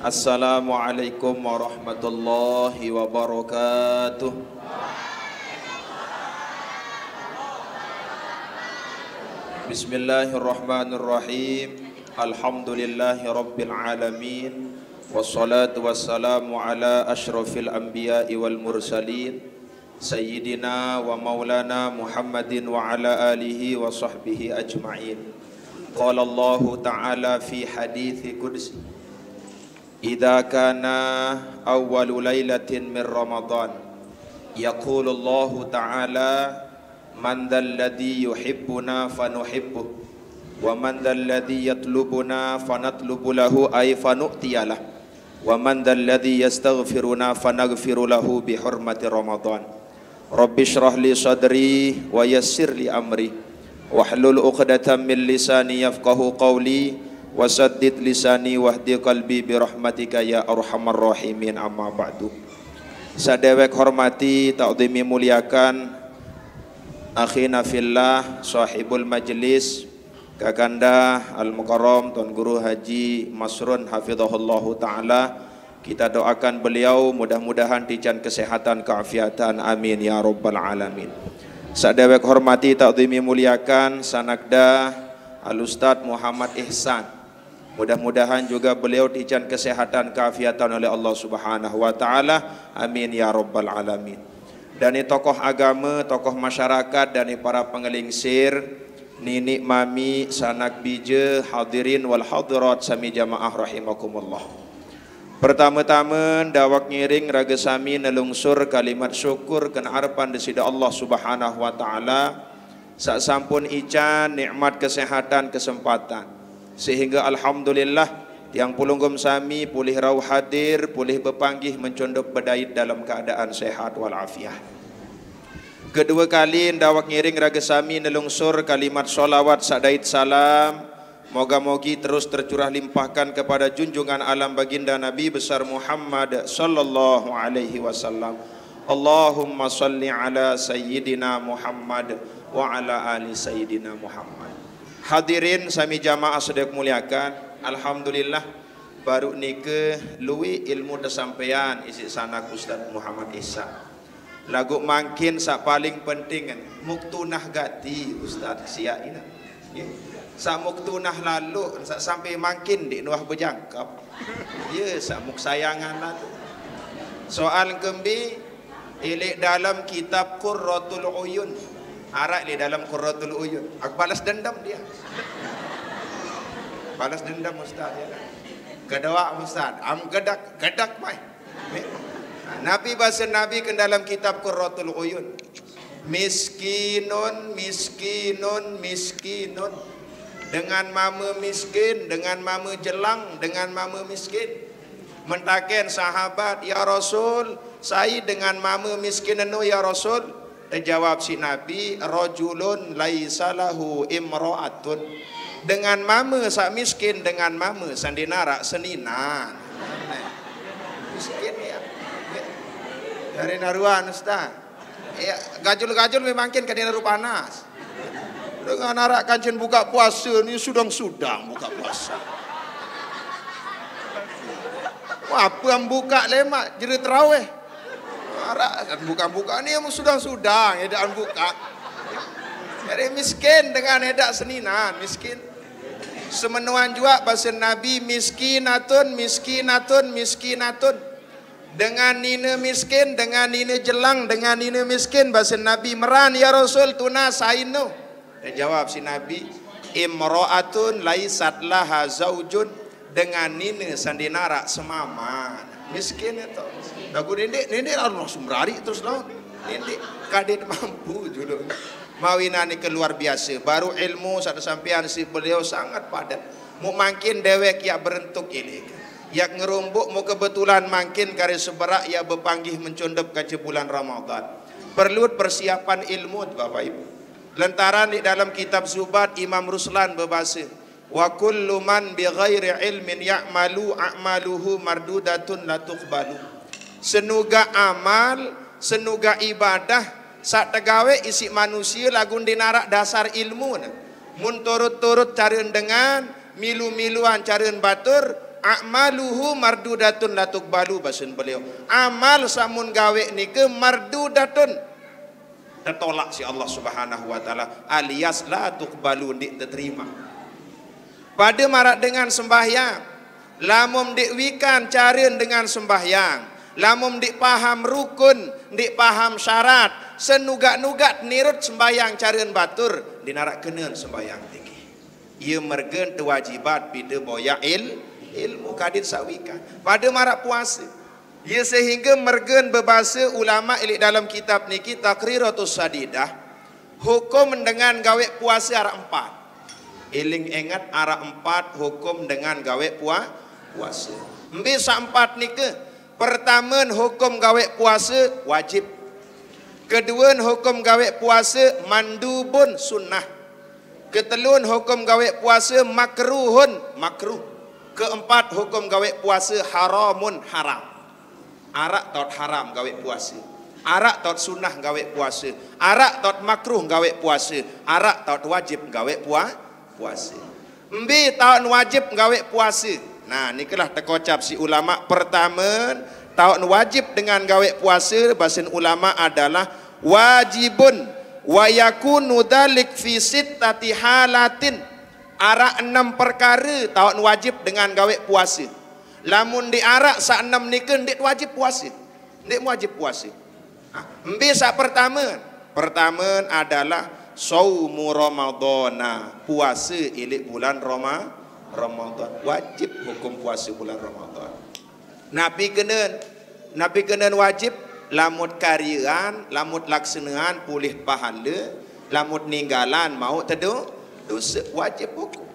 Assalamualaikum warahmatullahi wabarakatuh Bismillahirrahmanirrahim Alhamdulillahi rabbil alamin Wassalatu wassalamu ala ashrafil anbiya'i wal mursalin Sayyidina wa maulana Muhammadin wa ala alihi wa sahbihi ajma'in Qala Allahu ta'ala fi hadithi kudsi إذا كان أول ليلة من رمضان يقول الله تعالى من ذا الذي يحبنا فنحبه ومن ذا الذي يطلبنا فنطلب له أي فنؤتي له ومن ذا الذي يستغفرنا فنغفر له بحرمة رمضان رب اشرح لي صدري ويسر لي أمري واحلل عقدة من لساني يفقه قولي wasaddid lisani wahdi kalbi bi rahmatika ya arhamar rahimin amma ba'du sadewek hormati ta'zimi muliakan akhina fillah sahibul majlis kakanda al mukarram tuan guru haji masrun hafizahullah taala kita doakan beliau mudah-mudahan dijan kesehatan keafiatan amin ya rabbal alamin sadewek hormati ta'zimi muliakan sanakda al ustaz muhammad ihsan Mudah-mudahan juga beliau dijan kesehatan keafiatan oleh Allah Subhanahu wa taala. Amin ya rabbal alamin. Dan ini tokoh agama, tokoh masyarakat dan ini para pengelingsir, nini mami, sanak bije, hadirin wal hadirat sami jamaah rahimakumullah. Pertama-tama dawak ngiring raga sami nelungsur kalimat syukur kena harapan disida Allah subhanahu wa ta'ala Saat sampun ican nikmat kesehatan kesempatan sehingga alhamdulillah tiang pulunggum sami pulih rau hadir pulih berpanggih mencunduk berdait dalam keadaan sehat wal kedua kali ndawak ngiring raga sami nelungsur kalimat solawat sadait salam moga-mogi terus tercurah limpahkan kepada junjungan alam baginda nabi besar Muhammad sallallahu alaihi wasallam Allahumma salli ala sayyidina Muhammad wa ala ali sayyidina Muhammad Hadirin sami jamaah sedaya kemuliakan, alhamdulillah baru nika luwi ilmu tersampaian isi sana Ustaz Muhammad Isa. Lagu makin sak paling penting kan? muktunah gati Ustaz Sia ina. Ya. Sak muktunah lalu sak sampai makin di nuah berjangkap. Ya sak muk sayangan lalu. Soal kembi ilik dalam kitab Qurratul Uyun arak dia dalam kurratul uyun aku balas dendam dia balas dendam ustaz ya kedua ustaz am gedak gedak mai eh? ha, nabi bahasa nabi ke dalam kitab kurratul uyun miskinun miskinun miskinun dengan mama miskin dengan mama jelang dengan mama miskin mentaken sahabat ya rasul saya dengan mama miskin ya rasul Terjawab eh, si Nabi rajulun laisalahu lahu imra'atun dengan mama sak miskin dengan mama sandinara seninan eh, miskin ya dari naruan ustaz ya gajul-gajul memangkin kan kadina panas dengan arak kancin buka puasa ni sudang-sudang buka puasa Wah, apa yang buka lemak jerit raweh marah kan buka-buka ni yang sudah-sudah edaan buka jadi miskin dengan edak seninan miskin semenuan juga bahasa Nabi miskinatun miskinatun miskinatun dengan nina miskin dengan nina jelang dengan nina miskin bahasa Nabi meran ya Rasul tuna sainu dan jawab si Nabi imro'atun laisat laha zaujun dengan nina sandinara semaman miskin itu. Bagus nindik, nindik lah orang sumberari terus lah. Nindik, kadit mampu dulu. Mawina ini keluar biasa. Baru ilmu satu sampian si beliau sangat padat. Mau makin dewek ya berentuk ini. Ya ngerumbuk mau kebetulan makin kari seberak ya berpanggih mencundep kaca bulan Ramadhan. Perlu persiapan ilmu Bapak Ibu. Lentaran di dalam kitab Zubat Imam Ruslan berbahasa wa kullu man bi ghairi ilmin ya'malu a'maluhu mardudatun la tuqbalu senuga amal senuga ibadah sak tegawe isi manusia lagun narak dasar ilmu mun turut-turut cariun dengan milu-miluan cariun batur a'maluhu mardudatun la tuqbalu basen beliau amal samun gawe ni ke mardudatun tertolak si Allah Subhanahu wa taala alias la tuqbalu ndik diterima pada marak dengan sembahyang lamum dikwikan carin dengan sembahyang lamum dipaham rukun dipaham syarat senugat-nugat nirut sembahyang carin batur di narak kenen sembahyang tinggi ia mergen tewajibat bida boya'il ilmu kadir sawika pada marak puasa ia sehingga mergen berbahasa ulama ilik dalam kitab ni kita kriratus sadidah hukum dengan gawe puasa arah empat Iling ingat arah empat hukum dengan gawe puas puasa. Bisa empat ni ke? Pertama hukum gawe puasa wajib. Kedua hukum gawe puasa mandubun sunnah. Ketelun hukum gawe puasa makruhun makruh. Keempat hukum gawe puasa haramun haram. Arak tot haram gawe puasa. Arak tot sunnah gawe puasa. Arak tot makruh gawe puasa. Arak tot wajib gawe puasa puasa. Mbi tahun wajib gawe puasa. Nah, ni kalah terkocap si ulama pertama tahun wajib dengan gawe puasa basin ulama adalah wajibun wa yakunu dalik fi sittati halatin arak enam perkara tahun wajib dengan gawe puasa lamun di arak sa enam nikah ndik wajib puasa ndik wajib puasa nah, ha, mbi sa pertama pertama adalah saumu ramadhana puasa ilik bulan Roma, ramadhan wajib hukum puasa bulan ramadhan nabi kena nabi kena wajib lamut karyaan, lamut laksanaan pulih pahala lamut ninggalan mau teduh dosa wajib hukum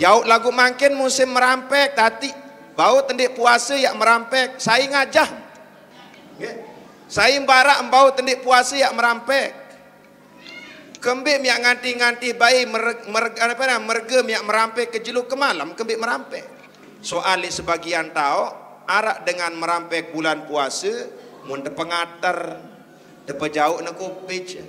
yauk lagu makin musim merampek tadi bau tendik puasa yang merampek saya ngajah okay. saya barak bau tendik puasa yang merampek kembik miak nganti-nganti bayi mer, mer, apa nama, merga miak merampai ke jeluk ke malam kembik merampai soal sebagian tahu arak dengan merampai bulan puasa mun de pengatar de pejauh nak kupic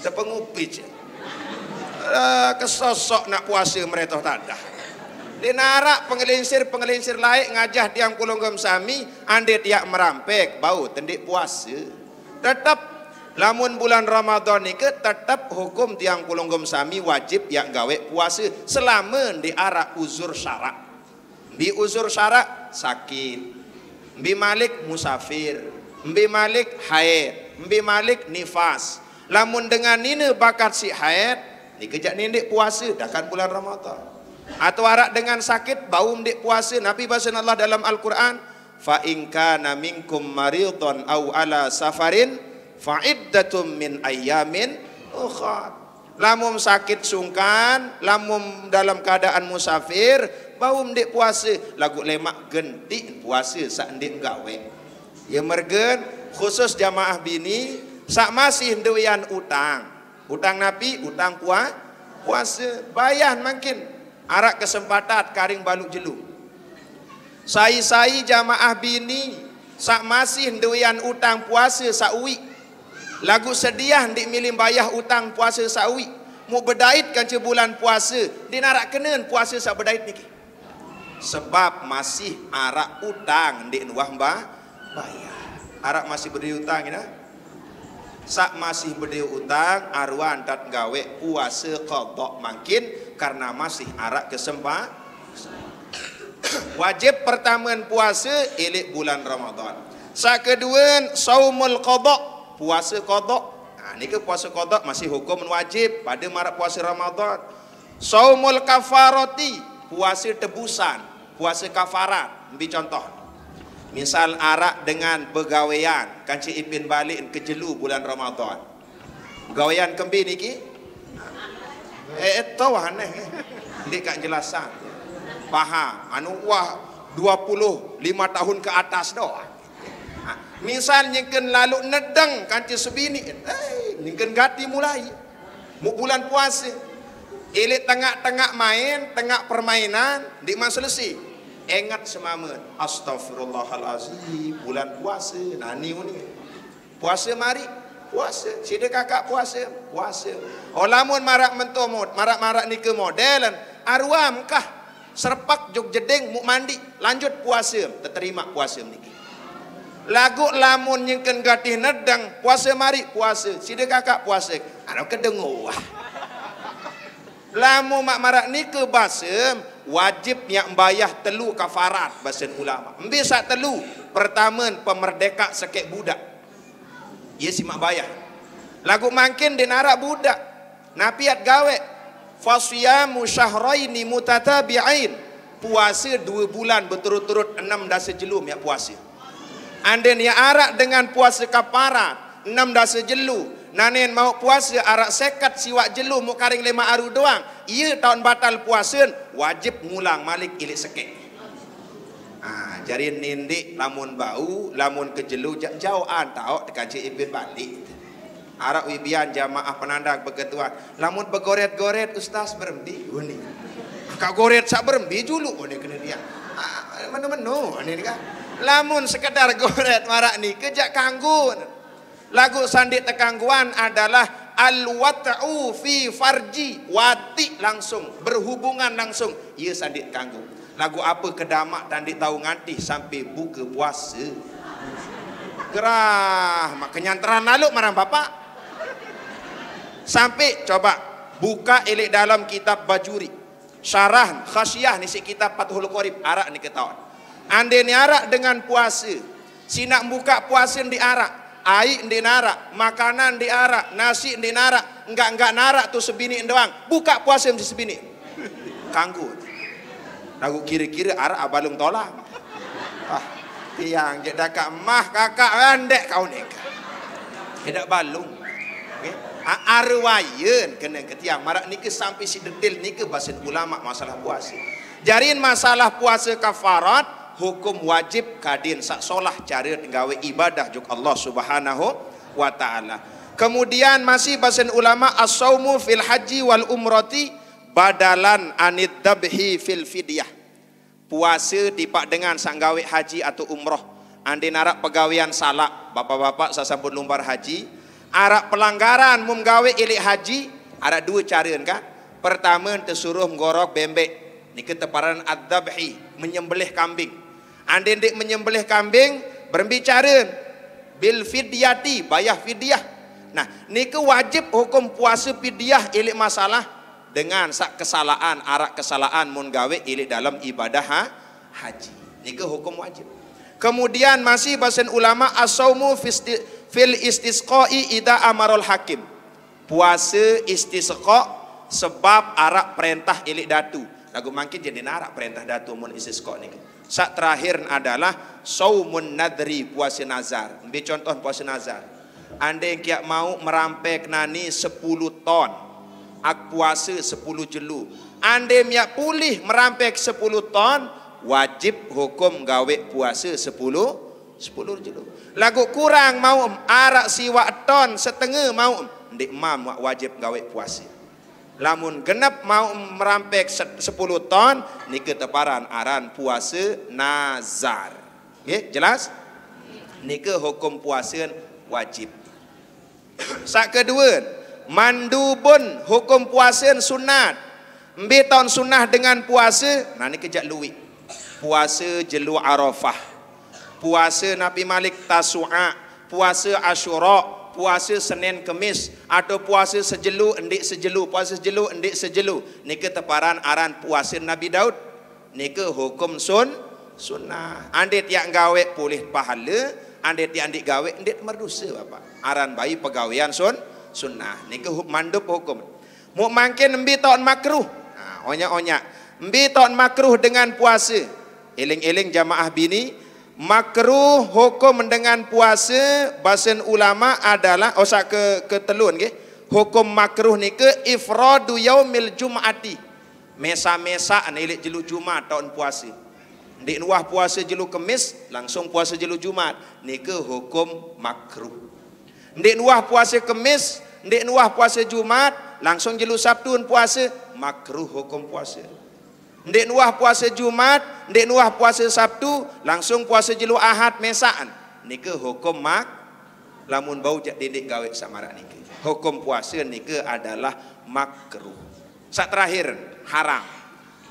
de pengupic eh, kesosok nak puasa meretoh tadah di narak pengelinsir-pengelinsir laik ngajah tiang kulunggam sami andai tiak merampek bau tendik puasa tetap Lamun bulan Ramadan ni ke tetap hukum tiang gulunggum sami wajib yang gawe puasa selama di arah uzur syarak. Di uzur syarak sakit. di malik musafir. di malik haid. di malik nifas. Lamun dengan nina bakat si haid ni kejak ni puasa dakan bulan Ramadan. Atau arak dengan sakit bau ndik puasa Nabi bahasa Allah dalam Al-Quran fa in kana minkum maridun au ala safarin fa'iddatum min ayyamin ukhar lamum sakit sungkan lamum dalam keadaan musafir baum dik puasa lagu lemak genti puasa sak ndik gawe ya mergen khusus jamaah bini sak masih duyan utang utang nabi, utang kuat puasa bayan mungkin arak kesempatan karing baluk jelu sayi-sayi jamaah bini sak masih duyan utang puasa sak uik Lagu sediah di milim bayah utang puasa sawi. Mu berdait kan bulan puasa. Di narak kenen puasa sa berdait niki. Sebab masih arak utang di nuah mbah bayah. Arak masih berdiri utang ini. Sak masih berdiri utang arwan tak gawe puasa kodok makin. Karena masih arak kesempat. Wajib pertama puasa ilik bulan Ramadan. Sak kedua saumul kodok puasa kodok. Ha, ini ke puasa kodok masih hukum wajib pada marak puasa Ramadan. Saumul kafaroti, puasa tebusan, puasa kafarat. Ini contoh. Misal arak dengan pegawaian, kanci ipin balik kejelu bulan Ramadan. Pegawaian kembi niki. Eh, itu eh, lah, aneh. Eh. Ini kak jelasan. Paham. Anu, wah, 25 tahun ke atas doa. Misal nyengken lalu nedeng kanci sebini. Nyengken gati mulai. Muk bulan puasa. Ilik tengah-tengah main, tengah permainan, di masa lesi. Ingat semama. Astaghfirullahalazim. Bulan puasa. Nani ni. Puasa mari. Puasa. Sida kakak puasa. Puasa. Olamun oh, marak mentomot, Marak-marak ni ke modelan. Arwah kah, Serpak jog jeding muk mandi. Lanjut puasa. Terima puasa ni lagu lamun nyingkan gati nedang puasa mari puasa sida kakak puasa ada kedengar lamu mak marak ni ke bahasa wajib yang bayah telu kafarat bahasa ulama ambil sak telu pertama pemerdeka sakit budak ya si mak bayah lagu makin narak budak napiat gawe fasiyamu syahraini mutatabi'in puasa dua bulan berturut-turut enam dah sejelum yang puasa Andin yang arak dengan puasa kapara Enam dasa jelu Nanin mau puasa arak sekat siwak jelu Mukaring lima aru doang Ia tahun batal puasa Wajib mulang malik ilik sekek Ah, jadi nindi lamun bau, lamun kejelu jauh, tau dekat cik ibin balik. Arak wibian jamaah penandak begetuan. Lamun begoret-goret ustaz berhenti oh, Kau goret sak berhenti julu oh, ni kena dia. Ah, ha, menu-menu ini oh, kan lamun sekedar goret marak ni kejak kanggun lagu sandi tekangguan adalah al wat'u fi farji wati langsung berhubungan langsung ia ya, sandi kanggu lagu apa kedamak dan ditau nganti sampai buka puasa gerah mak kenyantaran lalu marah bapa. sampai coba buka elek dalam kitab bajuri syarah khasyah ni si kitab fathul qorib arak ni ketahuan Andai ni arak dengan puasa. Si nak buka puasa di arak. Air di arak. Makanan di arak. Nasi di arak. Enggak-enggak narak tu sebini doang. Buka puasa mesti sebini. Kanggu. Lagu kira-kira arak abalung tolak. Ah, tiang je dah kak mah kakak rendek kau ni. Kedak balung. Okay. Arwayan kena ketiang Marak ni ke sampai si detil ni ke Bahasa ulama masalah puasa Jarin masalah puasa kafarat hukum wajib kadin sak solah cari gawe ibadah juk Allah Subhanahu wa taala. Kemudian masih basen ulama as-saumu fil haji wal umrati badalan anid dabhi fil fidyah. Puasa dipak dengan sang gawe haji atau umroh. Andi narak pegawaian salak, bapak-bapak sasambut lumbar haji. Arak pelanggaran mum gawe ilik haji, ada dua cariun kan? Pertama tersuruh menggorok bembek. Ini keteparan ad-dabhi, menyembelih kambing andik menyembelih kambing berbicara bil fidyati bayah fidyah. Nah, ni ke wajib hukum puasa fidyah ilik masalah dengan sak kesalahan arak kesalahan mun gawe ilik dalam ibadah ha? haji. Ni ke hukum wajib. Kemudian masih basen ulama asaumu fil istisqa'i ida amarul hakim. Puasa istisqa sebab arak perintah ilik datu. Lagu mangkin jadi narak perintah datu mun istisqa ni. Ke. Sak terakhir adalah saumun nadri puasa nazar. Ambil contoh puasa nazar. Anda yang kiak mau merampek nani 10 ton. Ak puasa 10 jelu. Anda yang pulih merampek 10 ton, wajib hukum gawe puasa 10 10 jelu. Lagu kurang mau arak siwa ton setengah mau ndik mam wajib gawe puasa lamun genep mau merampek 10 ton nika teparan aran puasa nazar okay, jelas Ni ke hukum puasa wajib sak kedua mandu pun hukum puasa sunat mbi tahun sunnah dengan puasa nah ni kejak luwi puasa jelu arafah puasa nabi malik tasua puasa asyura puasa Senin Kemis atau puasa sejelu endik sejelu puasa sejelu endik sejelu ni ke teparan aran puasa Nabi Daud ni ke hukum sun sunnah andai tiak gawe pulih pahala andai tiak andik gawe endik merdusa bapak aran bayi pegawaian sun sunnah ni ke mandup hukum mu mangkin embi taun makruh nah, ha, onyak onyak embi taun makruh dengan puasa eling-eling jamaah bini makruh hukum dengan puasa basen ulama adalah osak oh, ke ke telun okay? hukum makruh ni ke ifradu yaumil jumaati mesa-mesa anilik jelu Jumaat tahun puasa di nuah puasa jelu kemis langsung puasa jelu Jumaat ni ke hukum makruh di nuah puasa kemis di nuah puasa Jumaat langsung jelu sabtu puasa makruh hukum puasa Ndik Nuah puasa Jumat, Ndik Nuah puasa Sabtu, langsung puasa Jelu Ahad mesaan. Nika hukum mak, lamun bau jak dindik gawe samarak nika. Hukum puasa nika adalah makruh. Saat terakhir, haram.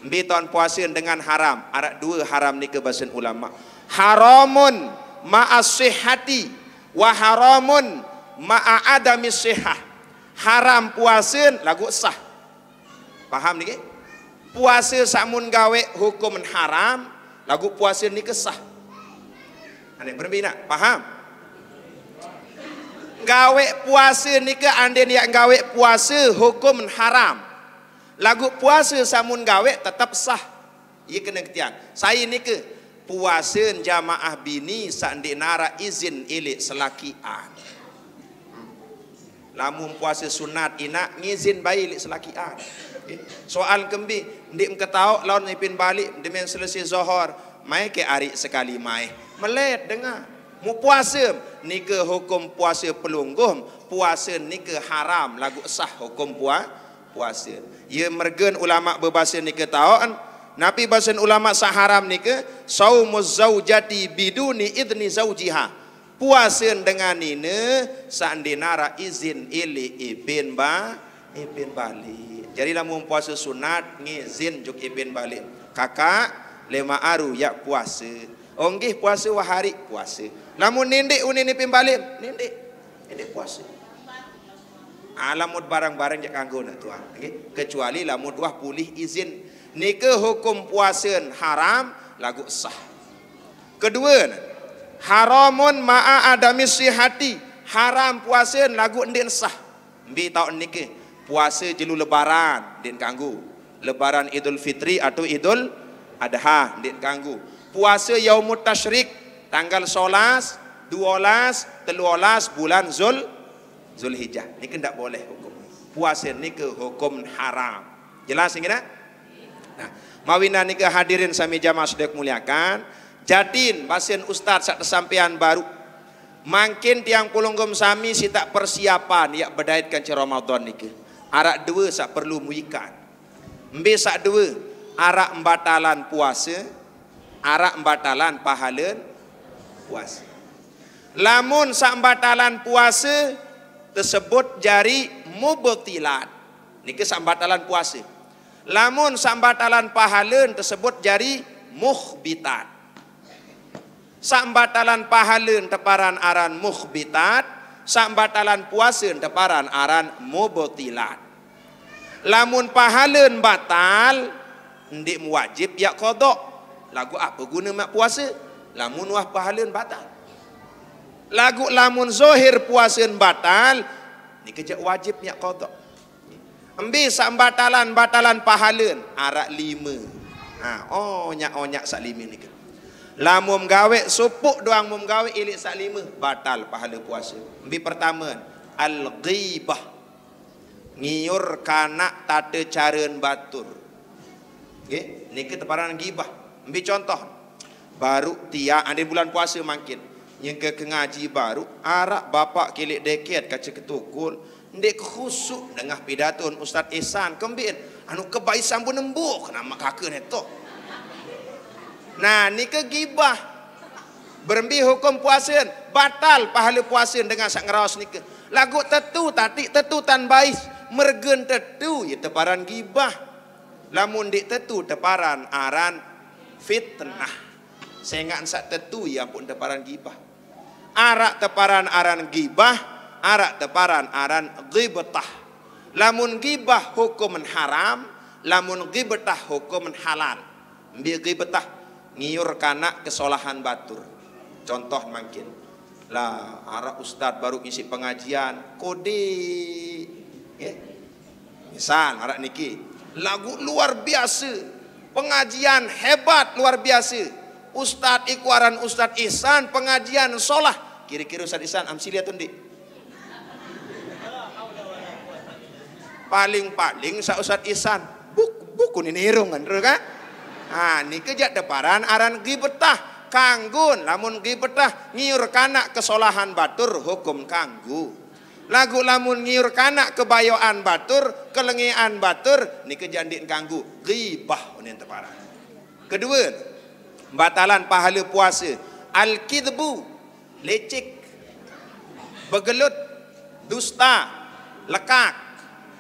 Mbitan puasa dengan haram. Arak dua haram nika basen ulama. Haramun ma'asihati wa haramun ma'adami sihah. Haram puasa lagu sah. Faham nika? puasa samun gawe hukum haram lagu puasa ni kesah anda berbina paham gawe puasa ni ke anda ni yang gawe puasa hukum haram lagu puasa samun gawe tetap sah ia kena ketiang saya ni ke puasa jamaah bini sandi nara izin ilik selaki an lamun puasa sunat inak ngizin bayi ilik selaki an eh, soal kembi ndik mengetahui lawan ipin balik demen selesai zohor mai ke hari sekali mai melet dengar mu puasa ni ke hukum puasa pelungguh puasa ni ke haram lagu sah hukum puasa puasa ya, ia mergen ulama berbahasa ni ke tahun Nabi basen ulama saharam ni ke saumuz zaujati biduni idni zaujiha puasen dengan ini seandainya izin ili ibin ba ibin balik jadi lamun puasa sunat ngizin juk ibin balik. Kakak lima aru ya puasa. Onggih puasa wahari puasa. Lamun nindik unin ibn balik, nindik. Nindik puasa. Alamut ah, barang-barang jak kanggo na tuan. Okay? Kecuali lamun wah pulih izin. ni ke hukum puasa haram lagu sah. Kedua na. Haramun ma'a adami sihati. Haram puasa lagu ndin sah. bi tau nika puasa jelu lebaran din ganggu lebaran idul fitri atau idul adha din ganggu puasa yaumut tasyrik tanggal solas dua olas bulan zul zulhijjah ni kan tak boleh hukum puasa ni ke hukum haram jelas ingat? nah mawina ni ke hadirin sami jamaah sedek muliakan jadin basin ustaz sak tersampian baru Makin tiang pulunggum sami si tak persiapan ya berdaitkan ceramah Ramadan nikah. Arak dua sak perlu muikan. Mbe sak dua, arak batalan puasa, arak batalan pahala puasa. Lamun sak batalan puasa tersebut jari mubtilat. Niki sak batalan puasa. Lamun sak batalan pahala tersebut jari mukhbitat. Sak batalan pahala teparan aran mukhbitat sambatalan puasa teparan aran mubtilat lamun pahalan batal ndik wajib ya kodok. lagu apa guna mak puasa lamun wah pahalan batal lagu lamun zohir puasa batal ni kejak wajib ya kodok. ambi sambatalan batalan pahalan arak lima ha onyak-onyak salimin ni kata. Lamum gawek supuk doang mum gawek ilik sak lima batal pahala puasa. Bi pertama al ghibah. Ngiyur kanak tata caren batur. Nggih, okay? niki teparan ghibah. Bi contoh baru tia andir bulan puasa mangkin. Yang ke kengaji baru arak bapak kilik deket kaca ketukul ndek khusuk dengah pidatun Ustaz Ihsan kembin anu kebaisan bu nembuk nama kakak ne Nah, ni ke gibah. Berembi hukum puasa. Batal pahala puasa dengan sak ngeraos ni ke. Lagu tetu, tatik tetu tan bais. Mergen tetu, ya teparan gibah. Lamun dik tetu, teparan aran fitnah. Sengat sak tetu, ya pun teparan gibah. Arak teparan aran gibah, arak teparan aran gibetah. Lamun gibah hukum haram, lamun gibetah hukum halal. Mbi gibetah ngiur kana kesolahan batur contoh mungkin lah arah Ustaz baru isi pengajian kode yeah. misal arah niki lagu luar biasa pengajian hebat luar biasa Ustaz Ikuaran Ustaz ihsan pengajian solah kiri kiri Ustaz ihsan am silia tundi paling-paling sa Ustaz ihsan buku buku ni nerungan kan Ha, ni kejak deparan aran gibetah kanggun lamun gibetah ngiur kana kesolahan batur hukum kanggu lagu lamun ngiur kana kebayoan batur kelengian batur ni ini kejandik kanggu gibah ini deparan kedua batalan pahala puasa al-kidbu lecik begelut dusta lekak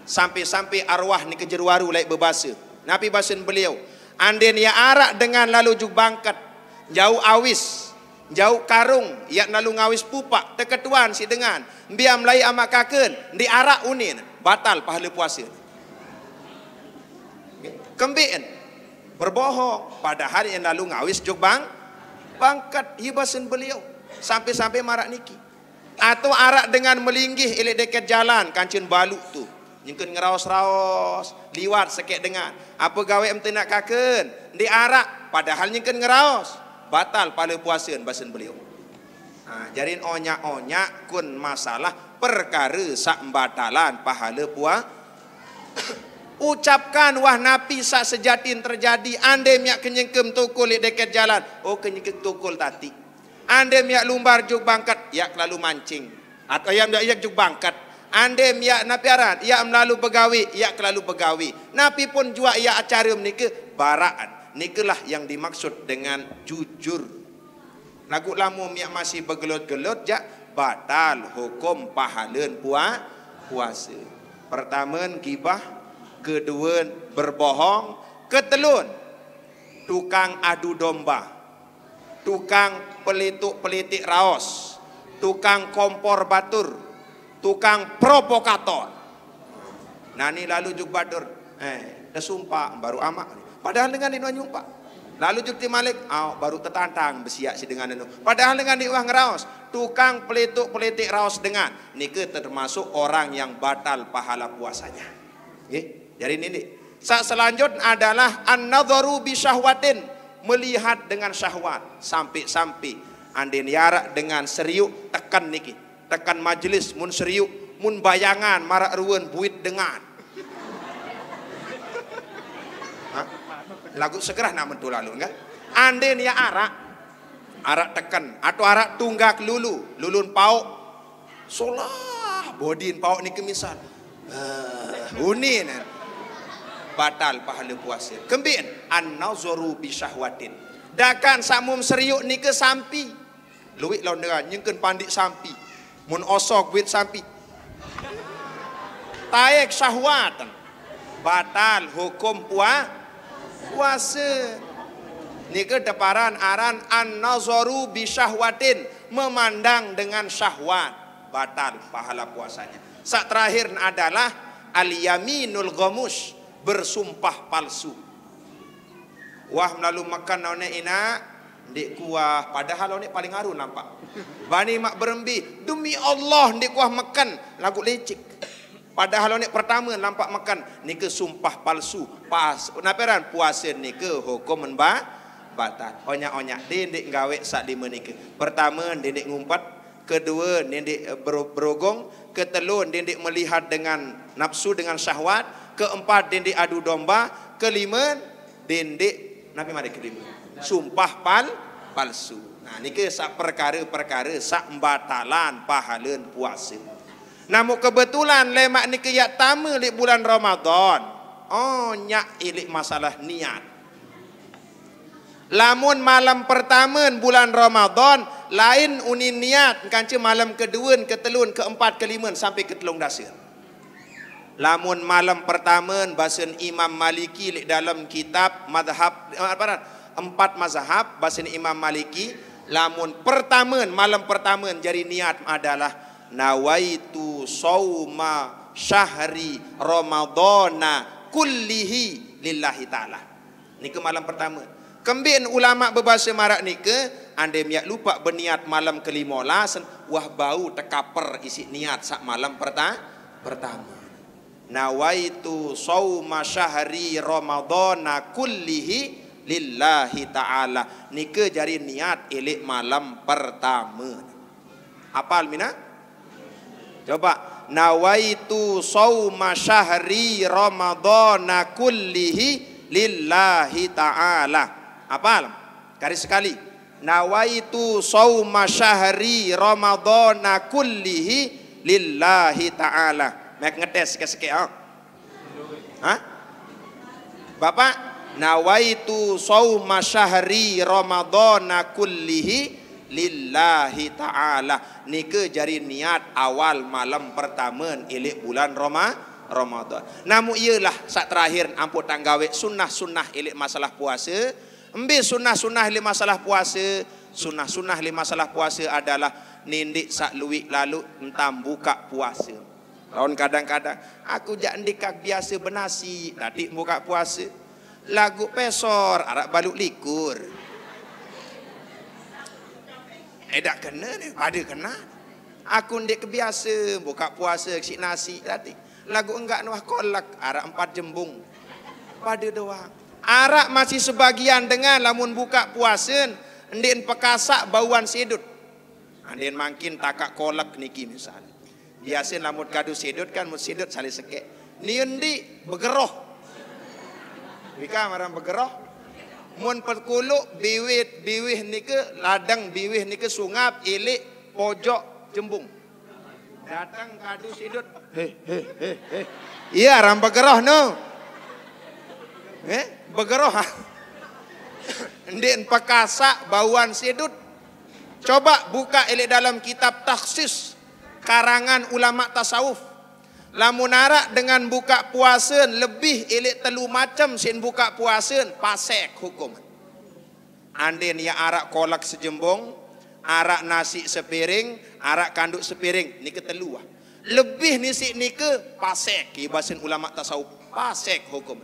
sampai-sampai arwah ni kejeruaru laik berbahasa Nabi Basin beliau Andin ya arak dengan lalu jubangkat. Jauh awis. Jauh karung. Ia lalu ngawis pupak. Teketuan si dengan. Biar melayu amat kaken. Di arak unin. Batal pahala puasa. Kembien. Berbohong. Pada hari yang lalu ngawis bang Bangkat hibasin beliau. Sampai-sampai marak niki. Atau arak dengan melinggih ilik dekat jalan. Kancin baluk tu nyengken ngeraos-raos, liwat sekek dengar. Apa gawe emte nak kaken? Di arak, padahal nyengken ngeraos. Batal pada puasa basen beliau. Nah, ha, jarin onyak-onyak kun masalah perkara sak batalan pahala puas. Ucapkan wah napi sak sejatin terjadi ande miak kenyengkem tukul di dekat jalan. Oh kenyengkem tukul tati. Ande miak lumbar juk bangkat, yak lalu mancing. Atau yang dia juk bangkat andem ya napiarat ia melalui pegawai ia kelalu pegawai napi pun jua ia acarium nike baraan lah yang dimaksud dengan jujur lagu lamu miak masih bergelut-gelut ja batal hukum pahalun puas puasa pertama kibah, kedua berbohong ketelun tukang adu domba tukang pelituk pelitik raos tukang kompor batur tukang provokator. Nah ini lalu juk badur, eh, dah sumpah baru amak. Padahal dengan ini pak. Lalu juk di malik, oh, baru tertantang bersiak si dengan ini. Padahal dengan ini wah ngeraos, tukang pelituk pelitik raos dengan. Ini ke termasuk orang yang batal pahala puasanya. Eh, jadi ini, ini. Sa selanjutnya adalah an-nadharu bi syahwatin melihat dengan syahwat sampai-sampai andin yarak dengan seriuk tekan niki tekan majlis mun seriuk mun bayangan marak ruwen buit dengan ha? lagu segera nak mentu lalu enggak ande ya arak arak tekan atau arak tunggak lulu lulun pau solah bodin pau ni kemisan uh, eh, unin batal pahala puasa kembin an nazaru bi syahwatin dakan samum seriuk ni ke sampi luik launderan nyengken pandik sampi mun osok wit sapi taek syahwat batal hukum puasa puasa nika deparan aran an nazaru bi syahwatin memandang dengan syahwat batal pahala puasanya sak terakhir adalah al yaminul ghamus bersumpah palsu wah melalui makan naune enak. Ndik kuah padahal lo ni paling harum nampak. Bani mak berembi demi Allah ndik kuah makan lagu lecik. Padahal lo ni pertama nampak makan ni ke sumpah palsu. Pas naperan puasa ni ke hukum menba bata. Onyak-onyak dindik gawe sak lima ni Pertama dindik ngumpat, kedua dindik eh, berogong, ketelun dindik melihat dengan nafsu dengan syahwat, keempat dindik adu domba, kelima dindik nabi mari kelima sumpah pal palsu. Nah ni ke sak perkara-perkara sak batalan pahala puasa. Namun kebetulan lemak ni keyak tama di bulan Ramadan. Oh nyak ilik masalah niat. Lamun malam pertama bulan Ramadan lain uni niat kanci malam kedua, ketelun, keempat, kelima sampai ketelung dasar. Lamun malam pertama basen Imam Maliki di dalam kitab madhab eh, apa empat mazhab basin Imam Maliki lamun pertama malam pertama jadi niat adalah nawaitu sauma syahri ramadana kullihi lillahi taala ni ke malam pertama kembin ulama berbahasa marak ni ke anda miak lupa berniat malam kelima lah wah bau tekaper isi niat sak malam pertama pertama nawaitu sauma syahri ramadana kullihi lillahi ta'ala Nika jari niat elik malam pertama Apa Mina? Coba Nawaitu sawma syahri ramadana kullihi lillahi ta'ala Apal? Kali sekali Nawaitu sawma syahri ramadana kullihi lillahi ta'ala Mek ngetes sikit-sikit ha? Ha? Bapak? nawaitu sawma syahri ramadhan kullihi lillahi ta'ala ni ke jari niat awal malam pertama ilik bulan Roma Ramadan namu ialah saat terakhir ampun tanggawe sunnah-sunnah ilik masalah puasa ambil sunnah-sunnah ilik masalah puasa sunnah-sunnah ilik masalah puasa adalah nindik saat luwi lalu entam buka puasa lawan kadang-kadang aku jak ndik biasa benasi nanti buka puasa lagu pesor arak baluk likur edak eh, kena ni ada kena aku ndek kebiasa buka puasa kisik nasi tadi lagu enggak nuah kolak arak empat jembung pada doang arak masih sebagian dengan lamun buka puasa ndin pekasak bauan sedut ah, ndin makin takak kolak niki misalnya biasa lamut kadu sedut kan mesti sedut sali sekek ni endi begeroh Bika maram bergerah. Mun perkuluk biwit biwih ni ke ladang biwih ni ke sungap ilik pojok jembung. Datang kadu sidut. Hei, hei, hei, hei. Ya, rambut no. Eh, bergerah. Ah. Ndik pekasa bauan sidut. Coba buka ilik dalam kitab taksis karangan ulama tasawuf. Lamun arak dengan buka puasa lebih elek telu macam sin buka puasa pasek hukum. Andai ni arak kolak sejembong, arak nasi sepiring, arak kanduk sepiring, ni ketelu lah. Lebih ni si ni ke pasek, kibasin ulama tasawuf, pasek hukum.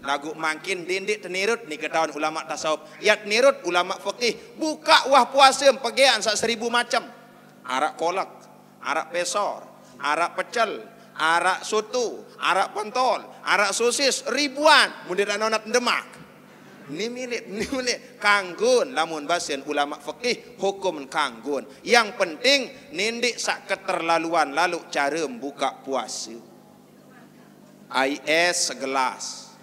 Lagu makin dindik tenirut, ni ketahuan ulama tasawuf. Ya tenirut, ulama fakih, buka wah puasa, pegian sak seribu macam. Arak kolak, arak pesor, arak pecel, arak soto, arak pentol, arak sosis ribuan dan anak demak. Ni milik, ni milik kanggun. Lamun basen ulama fakih hukum kanggun. Yang penting nindik sak keterlaluan lalu cara membuka puasa. Air es segelas,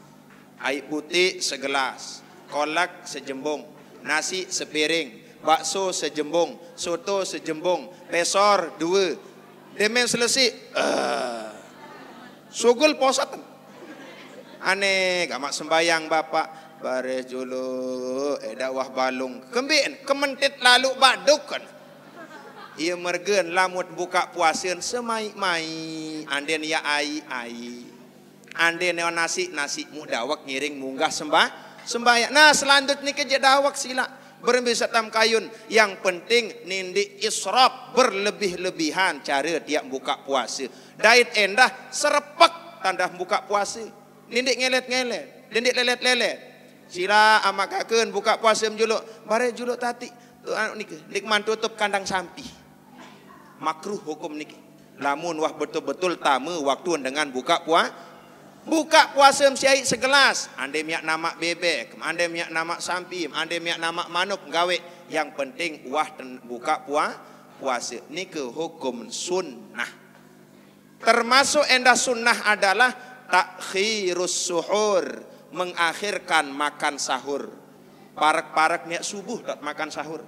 air putih segelas, kolak sejembung, nasi sepiring, bakso sejembung, soto sejembung, pesor dua, demen selesai. Uh. Sugul poso ten. Aneh, gak mak sembayang bapa Baris dulu, eh wah balung. Kembin, kementit lalu badukan. Ia mergen lamut buka puasin semai-mai. ande nia ai-ai. ande neon nasi, nasi mudawak ngiring munggah sembah. Sembayang. Nah selanjutnya kejadawak sila berbisa tam kayun yang penting nindi israf berlebih-lebihan cara dia buka puasa diet endah serepek tanda buka puasa nindi ngelet-ngelet nindi lelet-lelet sila amak kakeun buka puasa menjuluk bare juluk tati nik nikman tutup kandang sampi makruh hukum nik lamun wah betul-betul tamu waktu dengan buka puasa Buka puasa mesyait segelas. Andai miak nama bebek, andai miak nama sampi, andai miak nama manuk gawek. Yang penting wah buka puah, puasa. Ini ke hukum sunnah. Termasuk endah sunnah adalah takhirus suhur. Mengakhirkan makan sahur. Parek-parek miak subuh tak makan sahur.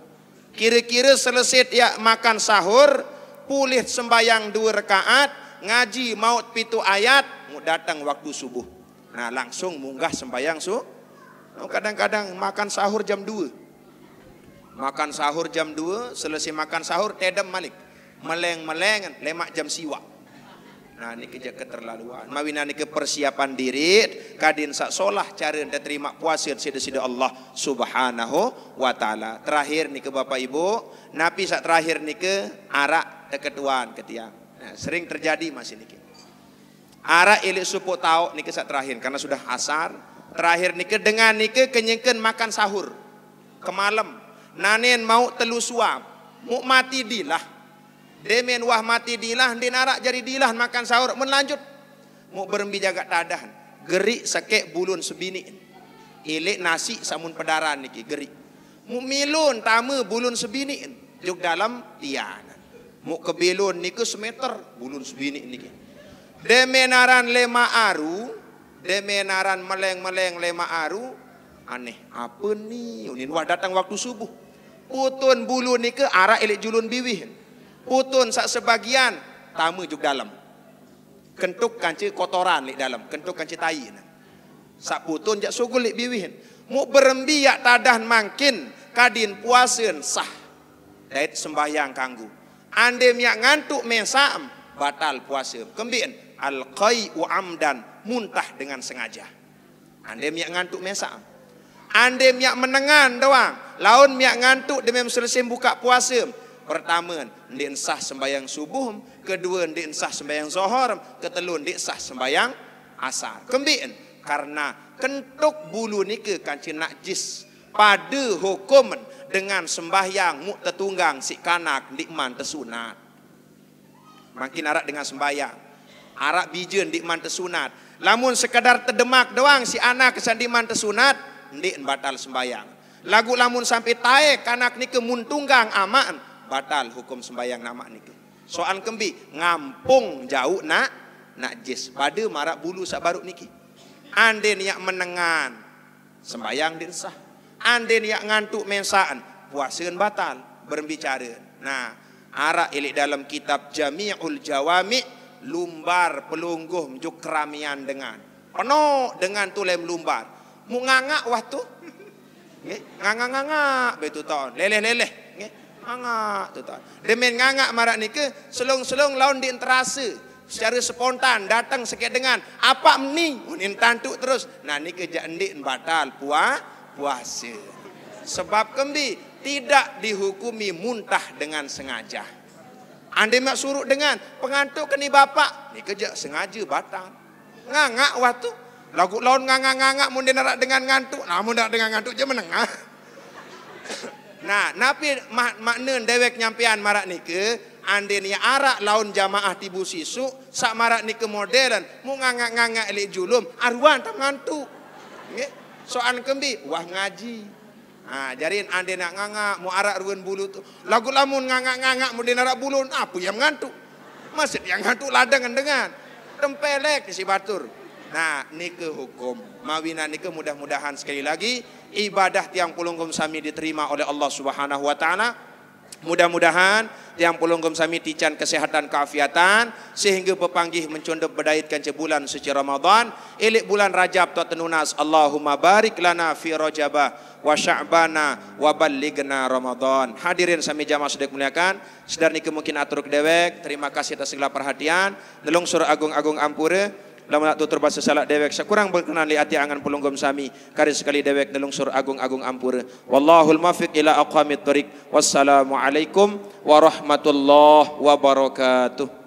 Kira-kira selesai ya makan sahur. Pulih sembayang dua rekaat. Ngaji maut pitu ayat datang waktu subuh. Nah langsung munggah sembayang so. Kadang-kadang makan sahur jam 2. Makan sahur jam 2, selesai makan sahur, tedem malik. Meleng-meleng, lemak jam siwa. Nah ini kerja keterlaluan. Mawin ke persiapan diri. Kadin sak solah cari dan terima puasir sida-sida Allah subhanahu wa ta'ala. Terakhir ni ke Bapak Ibu. Nabi sak terakhir ni ke arak keketuan ketiang. Nah, sering terjadi masih ini. Ara elek supo tau nike saat terakhir karena sudah asar. Terakhir nike dengan nike kenyengken makan sahur kemalam. Nanen mau telu suam mau mati dilah. Demen wah mati dilah di narak jadi dilah makan sahur melanjut mau berembi jaga tadahan. gerik sakek bulun sebini. Elek nasi samun pedaran nike gerik, Mau milun tamu bulun sebini. Juk dalam tiana. Mau kebelun nike semeter bulun sebini nike. Demenaran lema aru, demenaran meleng-meleng lema aru. Aneh, apa ni? Unin wah datang waktu subuh. Putun bulu ni ke arah elek julun biwih. Putun sak sebagian, tamu juga dalam. Kentuk kanci kotoran lek dalam, kentuk kanci tai. Sak putun jak sugul lek biwih. Mu berembiak tadah mangkin, kadin puasin sah. Dait sembahyang kanggu. Andem yang ngantuk mesam, batal puasa. Kembien, Al-qai'u amdan Muntah dengan sengaja Anda miak ngantuk mesak Anda miak menengan doang Laun miak ngantuk demi selesai buka puasa Pertama Ndi sah sembayang subuh Kedua ndi sah sembayang zohor Ketelu ndi sah sembayang asar Kembien Karena kentuk bulu ni ke kancin najis Pada hukum dengan sembahyang muk tetunggang si kanak nikman tersunat. Makin arat dengan sembahyang. Arak bijen di man tersunat. Lamun sekadar terdemak doang si anak kesandi man tersunat, ndik batal sembayang. Lagu lamun sampai taek anak ni kemuntunggang aman, batal hukum sembayang nama ni ke. Soal kembi, ngampung jauh nak nak jis. Pada marak bulu sak baru niki. Ande niak menengan, sembayang din sah. Ande niak ngantuk mensaan, puasin batal, berbicara. Nah, arak ilik dalam kitab Jami'ul Jawami' lumbar pelungguh menuju keramian dengan penuh dengan tulem lumbar munganga waktu nganga nganga betul tahun leleh leleh nganga tu tahun demen nganga marak ni ke selong selong laun di terasa secara spontan datang sekian dengan apa ni unin oh, tantuk terus nah ni kejak endik batal puas puasa sebab kembi tidak dihukumi muntah dengan sengaja. Andai nak suruh dengan pengantuk ke ni bapak. Ni kerja sengaja batang. Ngangak waktu. Lagu laun ngangak-ngangak mundi narak dengan ngantuk. Namun narak dengan ngantuk je menengah. nah, tapi mak makna dewek nyampian marak ni ke. Andai ni arak laun jamaah tibu sisu. Sak marak ni ke modern. Mu ngangak-ngangak elik julum. Arwan tak ngantuk. Soan kembi. Wah ngaji. Ngaji. Ha, jadi anda nak ngangak, mau arak ruin bulu tu. Lagu lamun ngangak-ngangak, mau dinarak bulu, apa yang ngantuk? Masih yang ngantuk ladang kan dengan tempelek si batur. Nah, ni ke hukum. Mawina ni ke mudah-mudahan sekali lagi ibadah tiang pulung kum diterima oleh Allah Subhanahu Mudah-mudahan yang pulunggum sami tican kesehatan keafiatan sehingga pepanggih mencondep berdaitkan cebulan suci Ramadan ilik bulan Rajab tuat tenunas Allahumma barik lana fi rojabah wa sya'bana wa balligna Ramadan hadirin sami jamaah sedek muliakan sedar ni kemungkinan aturuk dewek terima kasih atas segala perhatian nelung surah agung-agung ampura lamunat tutur bahasa salah dewek sekurang berkenan li ati angan pulunggom sami kari sekali dewek nelungsur agung-agung ampur wallahul mafiq ila aqwamit tariq wassalamu alaikum warahmatullahi wabarakatuh